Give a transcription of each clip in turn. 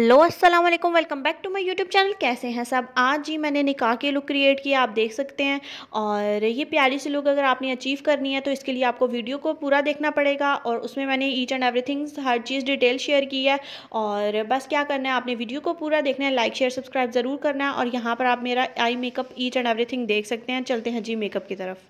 hello अस्सलाम वालेकुम welcome back to my YouTube channel कैसे हैं सब आज जी मैंने निकाह के लुक क्रिएट किया आप देख सकते हैं और ये प्यारी सी लुक अगर आपने अचीव करनी है तो इसके लिए आपको वीडियो को पूरा देखना पड़ेगा और उसमें मैंने ईच एंड एवरीथिंग हर चीज़ डिटेल शेयर की है और बस क्या करना है आपने वीडियो को पूरा देखना है लाइक शेयर सब्सक्राइब ज़रूर करना है और यहाँ पर आप मेरा eye makeup each and everything देख सकते हैं चलते हैं जी मेकअप की तरफ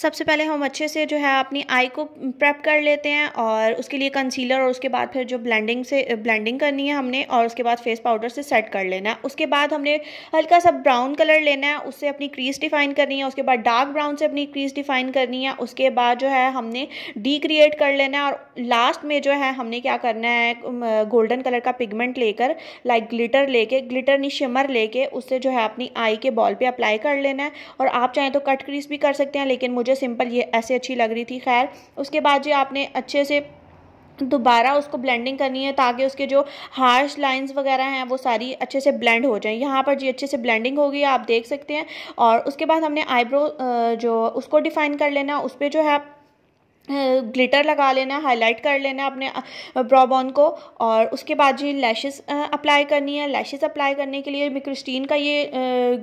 सबसे पहले हम अच्छे से जो है अपनी आई को प्रेप कर लेते हैं और उसके लिए कंसीलर और उसके बाद फिर जो ब्लेंडिंग से ब्लेंडिंग करनी है हमने और उसके बाद फेस पाउडर से सेट कर लेना है उसके बाद हमने हल्का सा ब्राउन कलर लेना है उससे अपनी क्रीज डिफाइन करनी है उसके बाद डार्क ब्राउन से अपनी क्रीज डिफाइन करनी है उसके बाद जो है हमने डी क्रिएट कर लेना है और लास्ट में जो है हमने क्या करना है गोल्डन कलर का पिगमेंट लेकर लाइक ग्लिटर लेके ग्लिटर नहीं शिमर लेके उससे जो है अपनी आई के बॉल पर अप्लाई कर लेना है और आप चाहें तो कट क्रीज भी कर सकते हैं लेकिन मुझे सिंपल ये ऐसे अच्छी लग रही थी खैर उसके बाद जो आपने अच्छे से दोबारा उसको ब्लेंडिंग करनी है ताकि उसके जो हार्श लाइंस वगैरह हैं वो सारी अच्छे से ब्लेंड हो जाएं यहाँ पर जी अच्छे से ब्लेंडिंग हो गई आप देख सकते हैं और उसके बाद हमने आईब्रो जो उसको डिफ़ाइन कर लेना उस पर जो है ग्लिटर लगा लेना हाईलाइट कर लेना अपने ब्रॉबॉन को और उसके बाद जी लैशेस अप्लाई करनी है लैशेस अप्लाई करने के लिए मैं क्रिस्टीन का ये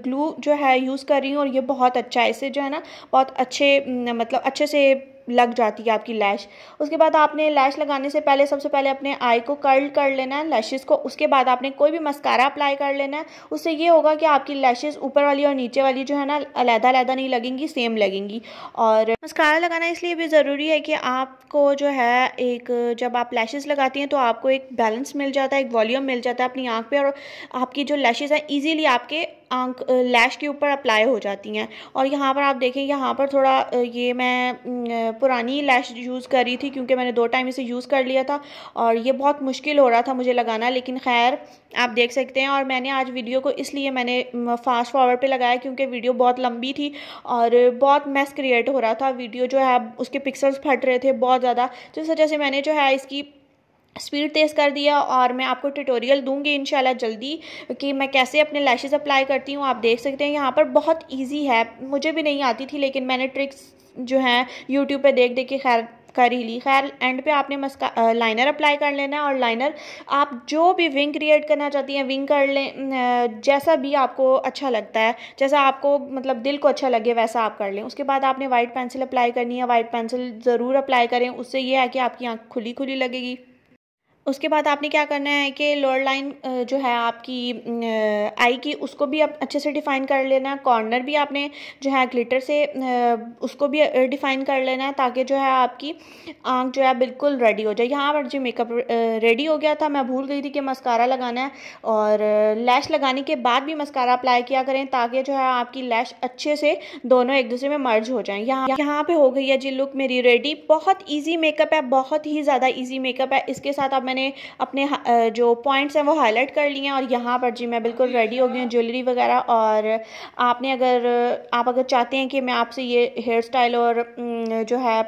ग्लू जो है यूज़ कर रही हूँ और ये बहुत अच्छा है इसे जो है ना बहुत अच्छे मतलब अच्छे से लग जाती है आपकी लैश उसके बाद आपने लैश लगाने से पहले सबसे पहले अपने आई को कर्ल कर लेना है लैशेज़ को उसके बाद आपने कोई भी मस्कारा अप्लाई कर लेना है उससे ये होगा कि आपकी लैशेज़ ऊपर वाली और नीचे वाली जो है ना अलहदा अलहदा नहीं लगेंगी सेम लगेंगी और मस्कारा लगाना इसलिए भी ज़रूरी है कि आपको जो है एक जब आप लैशेज़ लगाती हैं तो आपको एक बैलेंस मिल जाता है एक वॉल्यूम मिल जाता है अपनी आँख पर और आपकी जो लैशेज़ हैं ईजिली आपके आंख लैश के ऊपर अप्लाई हो जाती हैं और यहाँ पर आप देखें यहाँ पर थोड़ा ये मैं पुरानी लैश यूज़ कर रही थी क्योंकि मैंने दो टाइम इसे यूज़ कर लिया था और ये बहुत मुश्किल हो रहा था मुझे लगाना लेकिन खैर आप देख सकते हैं और मैंने आज वीडियो को इसलिए मैंने फास्ट फॉरवर्ड पर लगाया क्योंकि वीडियो बहुत लंबी थी और बहुत मैस क्रिएट हो रहा था वीडियो जो है उसके पिक्सल्स फट रहे थे बहुत ज़्यादा तो इस वजह से मैंने जो है इसकी स्पीड तेज़ कर दिया और मैं आपको ट्यूटोरियल दूंगी इन जल्दी कि मैं कैसे अपने लैशेज़ अप्लाई करती हूँ आप देख सकते हैं यहाँ पर बहुत ईजी है मुझे भी नहीं आती थी लेकिन मैंने ट्रिक्स जो हैं यूट्यूब पर देख देख के खैर कर ही ली खैर एंड पे आपने मस्का लाइनर अप्लाई कर लेना है और लाइनर आप जो भी विंग क्रिएट करना चाहती हैं विंग कर लें जैसा भी आपको अच्छा लगता है जैसा आपको मतलब दिल को अच्छा लगे वैसा आप कर लें उसके बाद आपने वाइट पेंसिल अप्लाई करनी है वाइट पेंसिल ज़रूर अप्लाई करें उससे यह है कि आपकी आँख खुली खुली लगेगी उसके बाद आपने क्या करना है कि लोअर लाइन जो है आपकी आई की उसको भी आप अच्छे से डिफ़ाइन कर लेना है कॉर्नर भी आपने जो है ग्लिटर से उसको भी डिफ़ाइन कर लेना है ताकि जो है आपकी आंख जो है बिल्कुल रेडी हो जाए यहाँ पर जो मेकअप रेडी हो गया था मैं भूल गई थी कि मस्कारा लगाना है और लैश लगाने के बाद भी मस्कारा अप्लाई किया करें ताकि जो है आपकी लैश अच्छे से दोनों एक दूसरे में मर्ज हो जाएँ यहाँ यहाँ पर हो गई है जी लुक मेरी रेडी बहुत ईजी मेकअप है बहुत ही ज़्यादा ईजी मेकअप है इसके साथ आप मैंने मैंने अपने जो पॉइंट्स हैं वो हाईलाइट कर लिए हैं और यहाँ पर जी मैं बिल्कुल रेडी हो गई हूँ ज्वेलरी वगैरह और आपने अगर आप अगर चाहते हैं कि मैं आपसे ये हेयर स्टाइल और जो है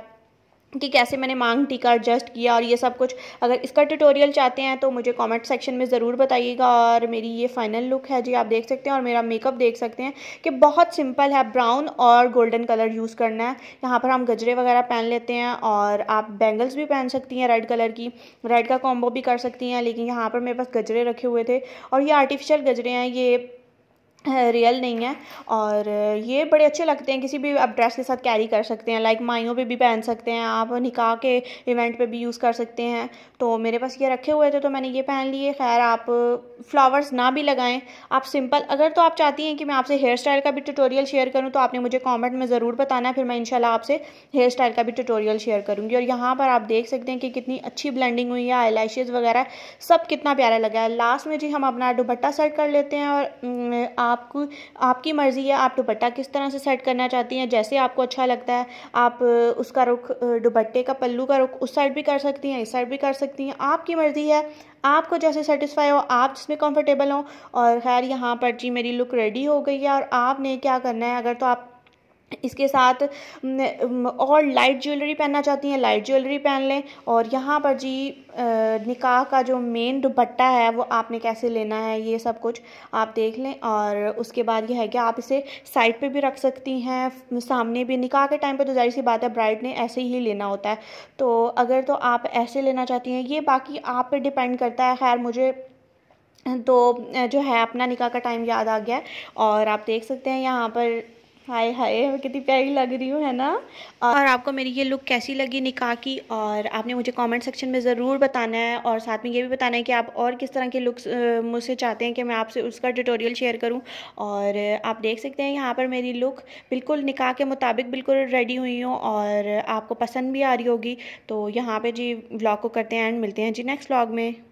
कि कैसे मैंने मांग टीका एडजस्ट किया और ये सब कुछ अगर इसका ट्यूटोरियल चाहते हैं तो मुझे कमेंट सेक्शन में ज़रूर बताइएगा और मेरी ये फाइनल लुक है जी आप देख सकते हैं और मेरा मेकअप देख सकते हैं कि बहुत सिंपल है ब्राउन और गोल्डन कलर यूज़ करना है यहाँ पर हम गजरे वगैरह पहन लेते हैं और आप बैंगल्स भी पहन सकती हैं रेड कलर की रेड का कॉम्बो भी कर सकती हैं लेकिन यहाँ पर मेरे पास गजरे रखे हुए थे और ये आर्टिफिशियल गजरे हैं ये रियल नहीं है और ये बड़े अच्छे लगते हैं किसी भी आप ड्रेस के साथ कैरी कर सकते हैं लाइक माइयों पे भी पहन सकते हैं आप निकाह के इवेंट पे भी यूज़ कर सकते हैं तो मेरे पास ये रखे हुए थे तो मैंने ये पहन लिए खैर आप फ्लावर्स ना भी लगाएं आप सिंपल अगर तो आप चाहती हैं कि मैं आपसे हेयर स्टाइल का भी ट्यूटोरियल शेयर करूँ तो आपने मुझे कॉमेंट में ज़रूर बताना है फिर मैं इनशाला आपसे हेयर स्टाइल का भी ट्यूटोरियल शेयर करूँगी और यहाँ पर आप देख सकते हैं कि कितनी अच्छी ब्लेंडिंग हुई है आईलाइशेज़ वगैरह सब कितना प्यारा लगा है लास्ट में जी हम अपना दुपट्टा सेट कर लेते हैं और आपको आपकी मर्ज़ी है आप दुपट्टा किस तरह से सेट करना चाहती हैं जैसे आपको अच्छा लगता है आप उसका रुख दुपट्टे का पल्लू का रुख उस साइड भी कर सकती हैं इस साइड भी कर सकती हैं आपकी मर्ज़ी है आपको जैसे सेटिस्फाई हो आप जिसमें कंफर्टेबल हो और खैर यहाँ पर जी मेरी लुक रेडी हो गई है और आपने क्या करना है अगर तो आप इसके साथ और लाइट ज्वेलरी पहनना चाहती हैं लाइट ज्वेलरी पहन लें और यहाँ पर जी निकाह का जो मेन दुपट्टा है वो आपने कैसे लेना है ये सब कुछ आप देख लें और उसके बाद ये है कि आप इसे साइड पे भी रख सकती हैं सामने भी निकाह के टाइम पे तो जाहिर सी बात है ब्राइड ने ऐसे ही लेना होता है तो अगर तो आप ऐसे लेना चाहती हैं ये बाकी आप पर डिपेंड करता है खैर मुझे तो जो है अपना निकाह का टाइम याद आ गया और आप देख सकते हैं यहाँ पर हाय हाय मैं कितनी प्यारी लग रही हूँ है ना और आपको मेरी ये लुक कैसी लगी निकाह की और आपने मुझे कमेंट सेक्शन में ज़रूर बताना है और साथ में ये भी बताना है कि आप और किस तरह के लुक्स मुझसे चाहते हैं कि मैं आपसे उसका ट्यूटोरियल शेयर करूँ और आप देख सकते हैं यहाँ पर मेरी लुक बिल्कुल निकाह के मुताबिक बिल्कुल रेडी हुई हूँ और आपको पसंद भी आ रही होगी तो यहाँ पर जी ब्लॉग को करते हैं एंड मिलते हैं जी नेक्स्ट ब्लॉग में